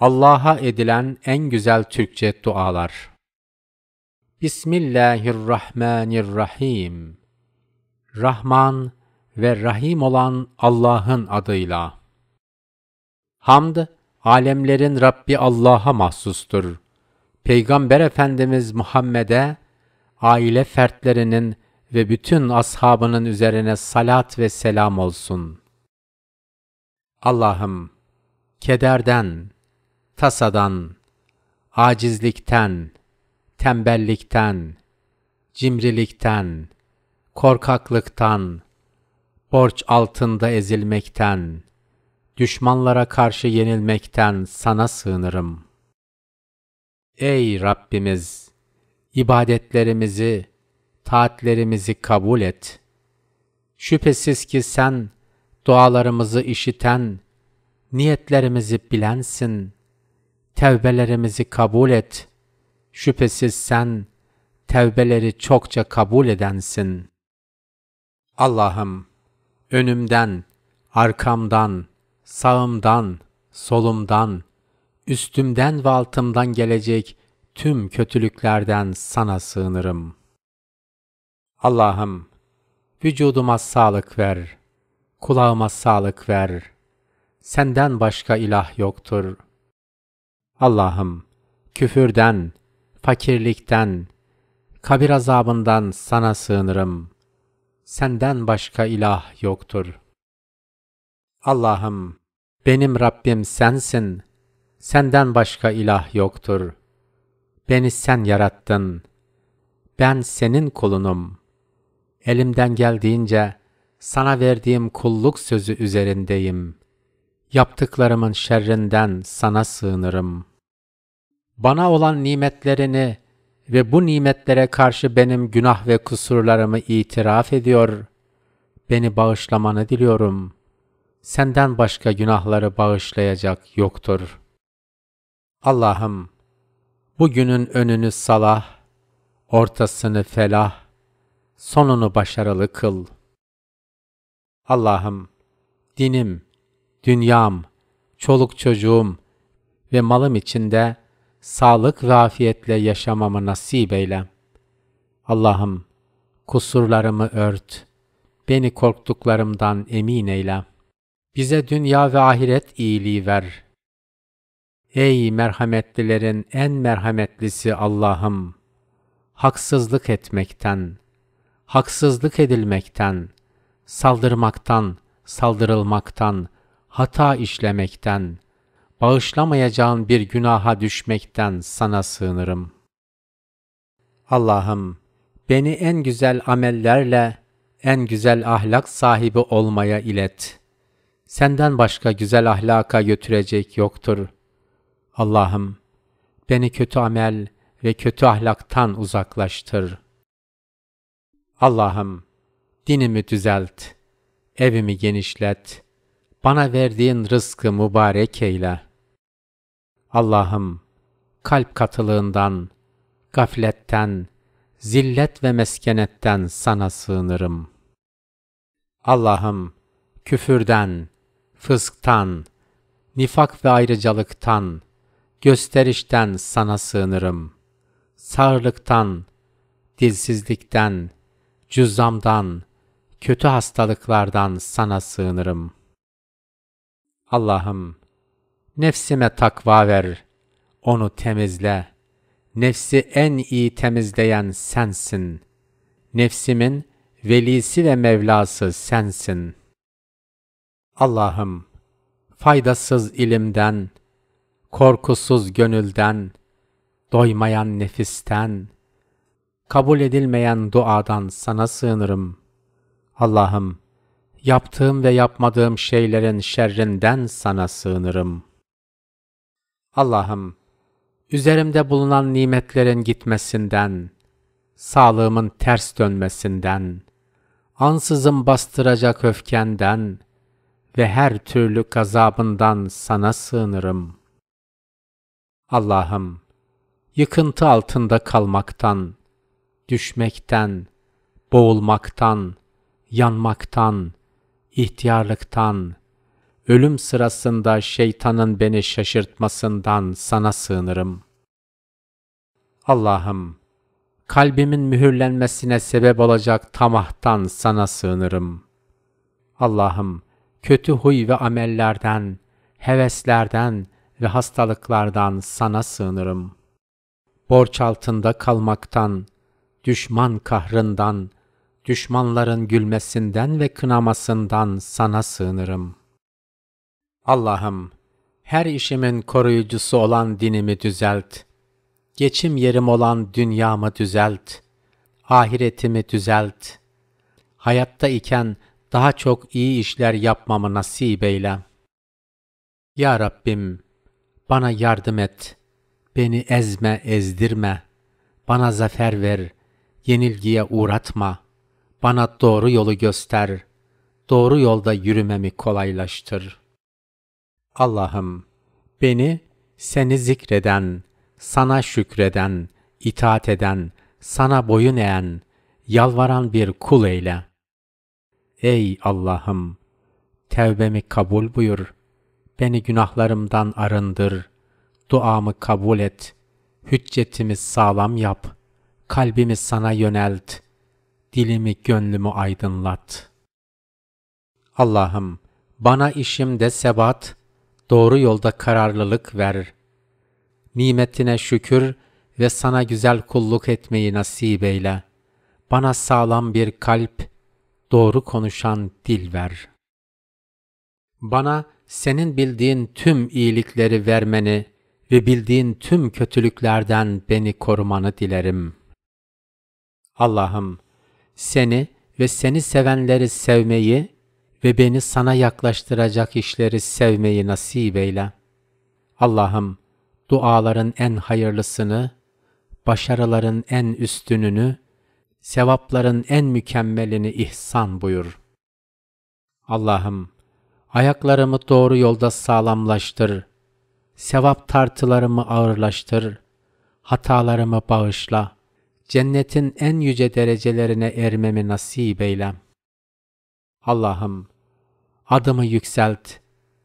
Allah'a edilen en güzel Türkçe dualar. Bismillahirrahmanirrahim. Rahman ve Rahim olan Allah'ın adıyla. Hamd, alemlerin Rabbi Allah'a mahsustur. Peygamber Efendimiz Muhammed'e, aile fertlerinin ve bütün ashabının üzerine salat ve selam olsun. Allah'ım, kederden, tasadan, acizlikten, tembellikten, cimrilikten, korkaklıktan, borç altında ezilmekten, düşmanlara karşı yenilmekten sana sığınırım. Ey Rabbimiz! ibadetlerimizi, taatlerimizi kabul et. Şüphesiz ki sen dualarımızı işiten, niyetlerimizi bilensin.'' tevbelerimizi kabul et. Şüphesiz sen tevbeleri çokça kabul edensin. Allah'ım önümden, arkamdan, sağımdan, solumdan, üstümden ve altımdan gelecek tüm kötülüklerden sana sığınırım. Allah'ım, vücuduma sağlık ver, kulağıma sağlık ver. Senden başka ilah yoktur.'' Allah'ım küfürden, fakirlikten, kabir azabından sana sığınırım. Senden başka ilah yoktur. Allah'ım benim Rabbim sensin. Senden başka ilah yoktur. Beni sen yarattın. Ben senin kulunum. Elimden geldiğince sana verdiğim kulluk sözü üzerindeyim.'' yaptıklarımın şerrinden sana sığınırım. Bana olan nimetlerini ve bu nimetlere karşı benim günah ve kusurlarımı itiraf ediyor, beni bağışlamanı diliyorum. Senden başka günahları bağışlayacak yoktur. Allah'ım, bugünün önünü salah, ortasını felah, sonunu başarılı kıl. Allah'ım, dinim, dünyam, çoluk çocuğum ve malım içinde sağlık ve afiyetle yaşamamı nasip eyle. Allah'ım kusurlarımı ört, beni korktuklarımdan emin eyle. Bize dünya ve ahiret iyiliği ver. Ey merhametlilerin en merhametlisi Allah'ım! Haksızlık etmekten, haksızlık edilmekten, saldırmaktan, saldırılmaktan, hata işlemekten, bağışlamayacağın bir günaha düşmekten sana sığınırım. Allah'ım, beni en güzel amellerle en güzel ahlak sahibi olmaya ilet. Senden başka güzel ahlaka götürecek yoktur. Allah'ım, beni kötü amel ve kötü ahlaktan uzaklaştır. Allah'ım, dinimi düzelt, evimi genişlet.'' bana verdiğin rızkı mübarek eyle. Allah'ım, kalp katılığından, gafletten, zillet ve meskenetten sana sığınırım. Allah'ım, küfürden, fısktan, nifak ve ayrıcalıktan, gösterişten sana sığınırım. Sağırlıktan, dilsizlikten, cüzzamdan, kötü hastalıklardan sana sığınırım.'' Allah'ım nefsime takva ver, onu temizle. Nefsi en iyi temizleyen sensin. Nefsimin velisi ve mevlası sensin. Allah'ım faydasız ilimden, korkusuz gönülden, doymayan nefisten, kabul edilmeyen duadan sana sığınırım. Allah'ım yaptığım ve yapmadığım şeylerin şerrinden sana sığınırım. Allah'ım, üzerimde bulunan nimetlerin gitmesinden, sağlığımın ters dönmesinden, ansızın bastıracak öfkenden ve her türlü gazabından sana sığınırım. Allah'ım, yıkıntı altında kalmaktan, düşmekten, boğulmaktan, yanmaktan, ihtiyarlıktan, ölüm sırasında şeytanın beni şaşırtmasından sana sığınırım. Allah'ım, kalbimin mühürlenmesine sebep olacak tamahtan sana sığınırım. Allah'ım, kötü huy ve amellerden, heveslerden ve hastalıklardan sana sığınırım. Borç altında kalmaktan, düşman kahrından, düşmanların gülmesinden ve kınamasından sana sığınırım. Allah'ım, her işimin koruyucusu olan dinimi düzelt. Geçim yerim olan dünyamı düzelt. Ahiretimi düzelt. Hayatta iken daha çok iyi işler yapmamı nasip eyle. Ya Rabbim, bana yardım et. Beni ezme, ezdirme. Bana zafer ver. Yenilgiye uğratma.'' Bana doğru yolu göster, doğru yolda yürümemi kolaylaştır. Allah'ım, beni seni zikreden, sana şükreden, itaat eden, sana boyun eğen, yalvaran bir kul eyle. Ey Allah'ım! Tevbemi kabul buyur. Beni günahlarımdan arındır. Duamı kabul et. Hüccetimi sağlam yap. Kalbimi sana yönelt dilimi gönlümü aydınlat. Allah'ım bana işimde sebat, doğru yolda kararlılık ver. Nimetine şükür ve sana güzel kulluk etmeyi nasip eyle. Bana sağlam bir kalp, doğru konuşan dil ver. Bana senin bildiğin tüm iyilikleri vermeni ve bildiğin tüm kötülüklerden beni korumanı dilerim. Allah'ım, seni ve seni sevenleri sevmeyi ve beni sana yaklaştıracak işleri sevmeyi nasip eyle. Allah'ım duaların en hayırlısını, başarıların en üstününü, sevapların en mükemmelini ihsan buyur. Allah'ım ayaklarımı doğru yolda sağlamlaştır, sevap tartılarımı ağırlaştır, hatalarımı bağışla.'' cennetin en yüce derecelerine ermemi nasip eyle. Allah'ım, adımı yükselt,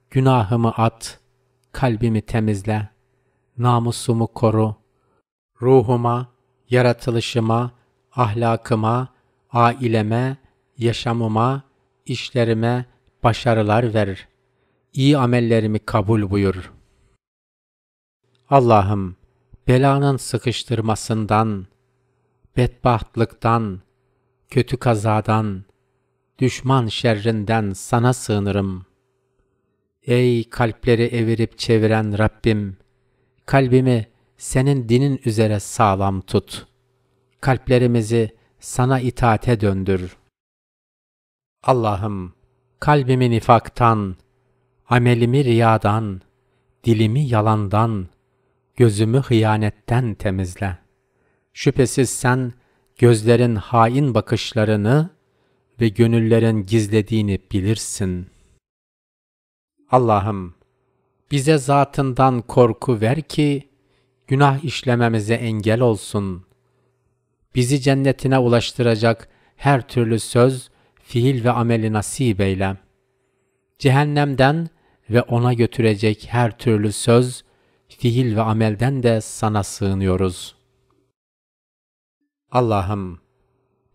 günahımı at, kalbimi temizle, namusumu koru, ruhuma, yaratılışıma, ahlakıma, aileme, yaşamıma, işlerime başarılar ver. İyi amellerimi kabul buyur. Allah'ım, belanın sıkıştırmasından, bedbahtlıktan, kötü kazadan, düşman şerrinden sana sığınırım. Ey kalpleri evirip çeviren Rabbim! Kalbimi senin dinin üzere sağlam tut. Kalplerimizi sana itaate döndür. Allah'ım kalbimi nifaktan, amelimi riyadan, dilimi yalandan, gözümü hıyanetten temizle.'' Şüphesiz sen gözlerin hain bakışlarını ve gönüllerin gizlediğini bilirsin. Allah'ım bize zatından korku ver ki günah işlememize engel olsun. Bizi cennetine ulaştıracak her türlü söz, fiil ve ameli nasip eyle. Cehennemden ve ona götürecek her türlü söz, fiil ve amelden de sana sığınıyoruz.'' Allah'ım,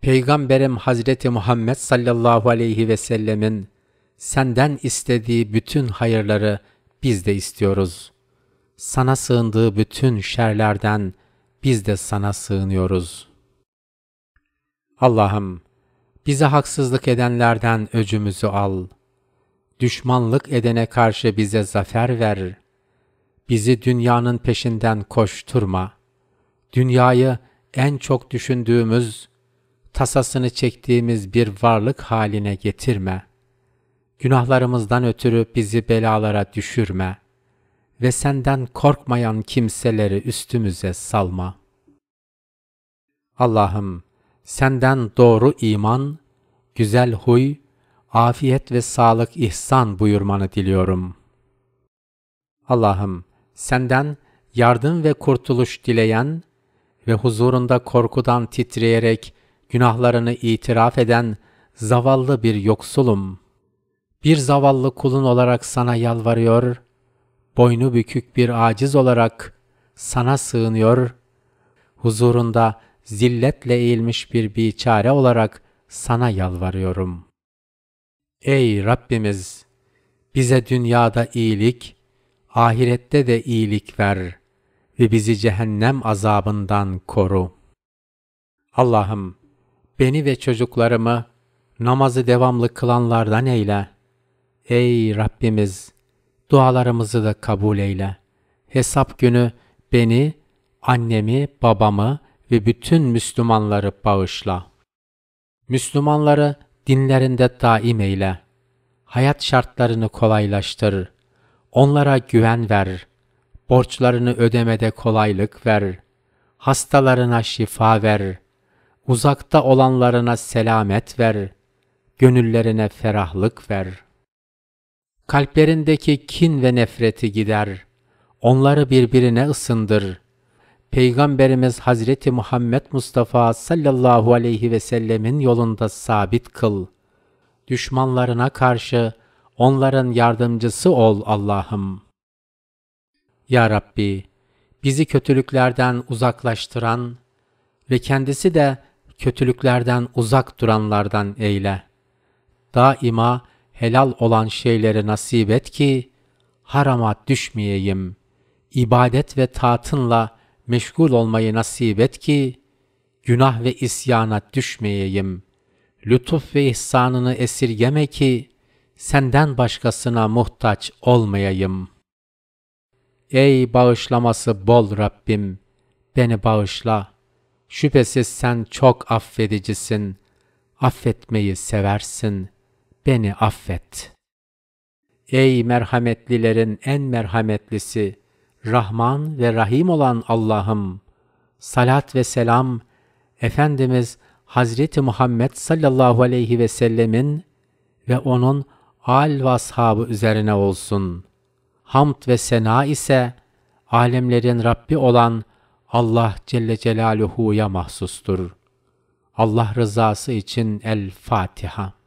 Peygamberim Hazreti Muhammed sallallahu aleyhi ve sellemin senden istediği bütün hayırları biz de istiyoruz. Sana sığındığı bütün şerlerden biz de sana sığınıyoruz. Allah'ım, bize haksızlık edenlerden öcümüzü al. Düşmanlık edene karşı bize zafer ver. Bizi dünyanın peşinden koşturma. Dünyayı en çok düşündüğümüz, tasasını çektiğimiz bir varlık haline getirme. Günahlarımızdan ötürü bizi belalara düşürme ve senden korkmayan kimseleri üstümüze salma. Allah'ım, senden doğru iman, güzel huy, afiyet ve sağlık ihsan buyurmanı diliyorum. Allah'ım, senden yardım ve kurtuluş dileyen, ve huzurunda korkudan titreyerek günahlarını itiraf eden zavallı bir yoksulum. Bir zavallı kulun olarak sana yalvarıyor, boynu bükük bir aciz olarak sana sığınıyor, huzurunda zilletle eğilmiş bir biçare olarak sana yalvarıyorum. Ey Rabbimiz! Bize dünyada iyilik, ahirette de iyilik ver ve bizi cehennem azabından koru. Allah'ım, beni ve çocuklarımı namazı devamlı kılanlardan eyle. Ey Rabbimiz, dualarımızı da kabul eyle. Hesap günü beni, annemi, babamı ve bütün Müslümanları bağışla. Müslümanları dinlerinde daim eyle. Hayat şartlarını kolaylaştır. Onlara güven ver. Borçlarını ödemede kolaylık ver. Hastalarına şifa ver. Uzakta olanlarına selamet ver. Gönüllerine ferahlık ver. Kalplerindeki kin ve nefreti gider. Onları birbirine ısındır. Peygamberimiz Hazreti Muhammed Mustafa sallallahu aleyhi ve sellemin yolunda sabit kıl. Düşmanlarına karşı onların yardımcısı ol Allah'ım.'' Ya Rabbi, bizi kötülüklerden uzaklaştıran ve kendisi de kötülüklerden uzak duranlardan eyle. Daima helal olan şeyleri nasip et ki harama düşmeyeyim. İbadet ve taatınla meşgul olmayı nasip et ki günah ve isyana düşmeyeyim. Lütuf ve ihsanını esirgeme ki senden başkasına muhtaç olmayayım.'' Ey bağışlaması bol Rabbim, beni bağışla. Şüphesiz sen çok affedicisin. Affetmeyi seversin. Beni affet. Ey merhametlilerin en merhametlisi, Rahman ve Rahim olan Allah'ım, salat ve selam, Efendimiz Hazreti Muhammed sallallahu aleyhi ve sellemin ve onun al ve ashabı üzerine olsun.'' hamd ve sena ise alemlerin Rabbi olan Allah Celle Celaluhu'ya mahsustur. Allah rızası için El Fatiha.